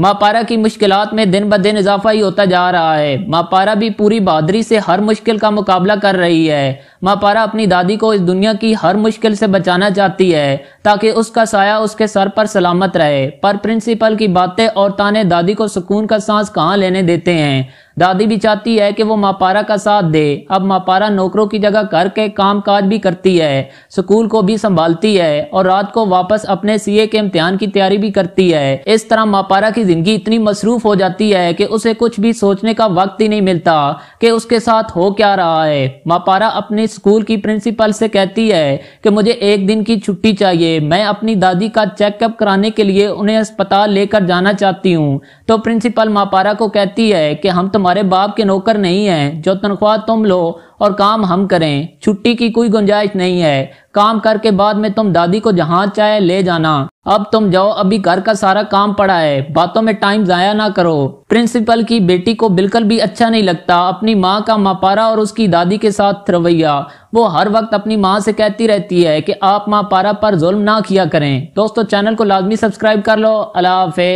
मापारा की मुश्किल में दिन ब दिन इजाफा ही होता जा रहा है मापारा भी पूरी बहादरी से हर मुश्किल का मुकाबला कर रही है माँ पारा अपनी दादी को इस दुनिया की हर मुश्किल से बचाना चाहती है ताकि उसका साया उसके सर पर सलामत रहे पर प्रिंसिपल की बातें और ताने दादी को सुकून का सांस कहाँ लेने देते हैं दादी भी चाहती है कि वो मापारा का साथ दे अब मापारा नौकरों की जगह करके काम काज भी करती है स्कूल को भी संभालती है और रात को वापस अपने सीए के इम्तिहान की तैयारी भी करती है इस तरह मापारा की जिंदगी इतनी मसरूफ हो जाती है कि उसे कुछ भी सोचने का वक्त ही नहीं मिलता कि उसके साथ हो क्या रहा है मापारा अपनी अपनी स्कूल की प्रिंसिपल से कहती है कि मुझे एक दिन की छुट्टी चाहिए मैं अपनी दादी का चेकअप कराने के लिए उन्हें अस्पताल लेकर जाना चाहती हूँ तो प्रिंसिपल मापारा को कहती है कि हम तुम्हारे बाप के नौकर नहीं हैं जो तनख्वाह तुम लो और काम हम करें छुट्टी की कोई गुंजाइश नहीं है काम करके बाद में तुम दादी को जहाँ चाहे ले जाना अब तुम जाओ अभी घर का सारा काम पड़ा है बातों में टाइम जाया ना करो प्रिंसिपल की बेटी को बिल्कुल भी अच्छा नहीं लगता अपनी माँ का मापारा और उसकी दादी के साथ रवैया वो हर वक्त अपनी माँ से कहती रहती है कि आप मापारा पर जुल्म ना किया करें दोस्तों चैनल को लाजमी सब्सक्राइब कर लो अला